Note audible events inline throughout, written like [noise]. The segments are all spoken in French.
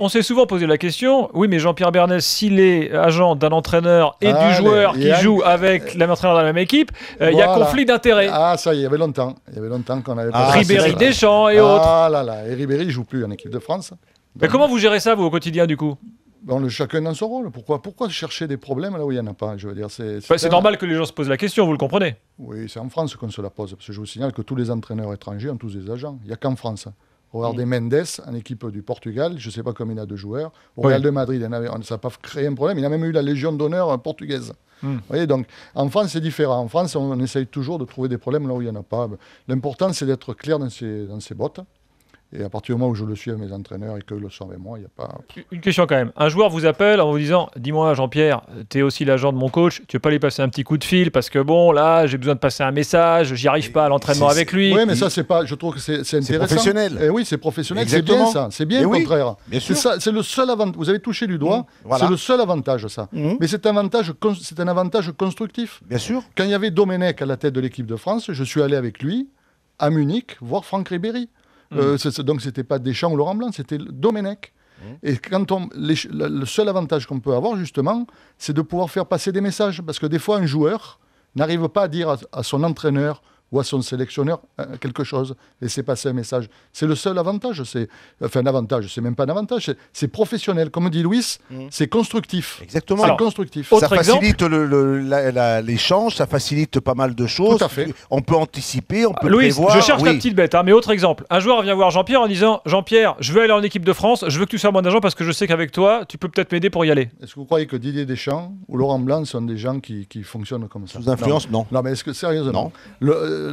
On s'est souvent posé la question, oui, mais Jean-Pierre Bernès, s'il est agent d'un entraîneur et du joueur qui joue avec euh, l'entraîneur de la même équipe, euh, il y a conflit d'intérêts. Ah, ça, il y avait longtemps. Il y avait longtemps qu'on avait. Ah, Ribéry, Deschamps et ah autres. Ah là là, et Ribéry joue plus en équipe de France. Mais comment vous gérez ça, vous, au quotidien, du coup chacun dans son rôle. Pourquoi, pourquoi chercher des problèmes là où il n'y en a pas Je veux dire, c'est bah, normal que les gens se posent la question, vous le comprenez Oui, c'est en France qu'on se la pose. Parce que je vous signale que tous les entraîneurs étrangers ont tous des agents. Il n'y a qu'en France. Howard mm. des Mendes, en équipe du Portugal, je ne sais pas combien il a de joueurs. Au Real de Madrid, ça n'a pas créé un problème. Il a même eu la Légion d'honneur portugaise. Mm. Vous voyez, donc en France, c'est différent. En France, on, essaye toujours de trouver des problèmes là où il n'y en a pas. L'important, c'est d'être clair dans ses bottes. Et à partir du moment où je le suis à mes entraîneurs et que le sont avec moi, il n'y a pas. Une question quand même. Un joueur vous appelle en vous disant Dis-moi, Jean-Pierre, tu es aussi l'agent de mon coach, tu ne veux pas lui passer un petit coup de fil parce que bon, là, j'ai besoin de passer un message, j'y arrive pas à l'entraînement avec lui. Oui, mais ça, c'est pas. Je trouve que c'est intéressant. professionnel. Et eh oui, c'est professionnel. C'est bien ça. C'est bien au eh contraire. C'est le seul avantage. Vous avez touché du doigt. Mmh, c'est le seul avantage, ça. Mmh. Mais c'est un, avantage un avantage constructif. Bien sûr. Quand il y avait Domenech à la tête de l'équipe de France, je suis allé avec lui à Munich voir Franck Ribéry. Euh, mm. Donc Euh, pas Deschamps ou Laurent Blanc, c'était Domenech. Mm. Et le seul avantage qu'on peut avoir justement, c'est de pouvoir faire passer des messages, parce que des fois un joueur n'arrive pas à dire à son entraîneur ou à son sélectionneur euh, quelque chose, et c'est passer un message. C'est le seul avantage, c'est enfin un avantage, c'est même pas un avantage, c'est professionnel. Comme dit Louis, mmh. c'est constructif. Exactement. C'est constructif. ça facilite l'échange, ça facilite pas mal de choses. Tout à fait. On peut anticiper, on peut Louis, Je cherche oui. la petite bête, hein, mais autre exemple. Un joueur vient voir Jean-Pierre en disant Jean-Pierre, je veux aller en équipe de France, je veux que tu sois mon agent parce que je sais qu'avec toi, tu peux peut-être m'aider pour y aller. Est-ce que vous croyez que Didier Deschamps ou Laurent Blanc sont des gens qui, qui fonctionnent comme ça Sous influence, non. Non, mais est-ce que sérieusement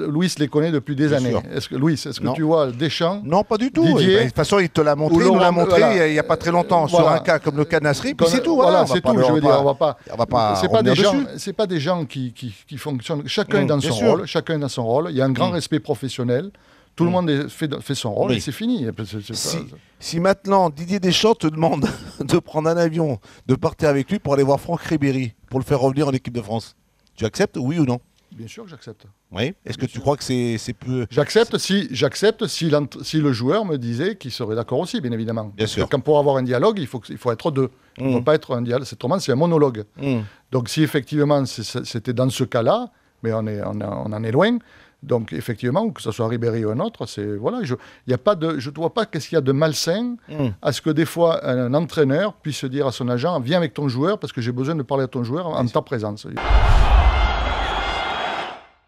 Louis les connaît depuis des années. Est-ce que, Louis, est-ce que tu vois Deschamps Non, pas du tout. Eh ben, de toute façon, il te l'a montré, il nous l'a montré il n'y a pas très longtemps euh, sur un cas comme le cas Nasri, puis c'est tout. Voilà, c'est tout. Je veux dire, on pas. va pas c'est pas des gens. pas des gens qui, fonctionnent. Chacun est mm, dans son rôle. Chacun dans son rôle. Il y a un grand mm. respect professionnel. Tout le mm. monde fait, son rôle et c'est fini. si, si, maintenant Didier Deschamps te demande [laughs] de prendre un avion, de partir avec lui pour aller voir Franck Ribéry, pour le faire revenir en équipe de France, tu acceptes, oui ou non Bien sûr que j'accepte. Oui. Est-ce que tu crois que c'est, c'est J'accepte si, j'accepte si, le joueur me disait qu'il serait d'accord aussi, bien évidemment. Bien sûr. Que pour avoir un dialogue, il faut, faut être deux. Il On ne peut pas être un dialogue. C'est, autrement, c'est un monologue. Mmh. Donc, si effectivement c'était dans ce cas-là, mais on, est, on, en est loin. Donc, effectivement, que ce soit Ribéry ou un autre, c'est. Voilà, je ne vois pas qu'est-ce qu'il y a de malsain mmh. à ce que des fois un, entraîneur puisse dire à son agent Viens avec ton joueur parce que j'ai besoin de parler à ton joueur en ta présence.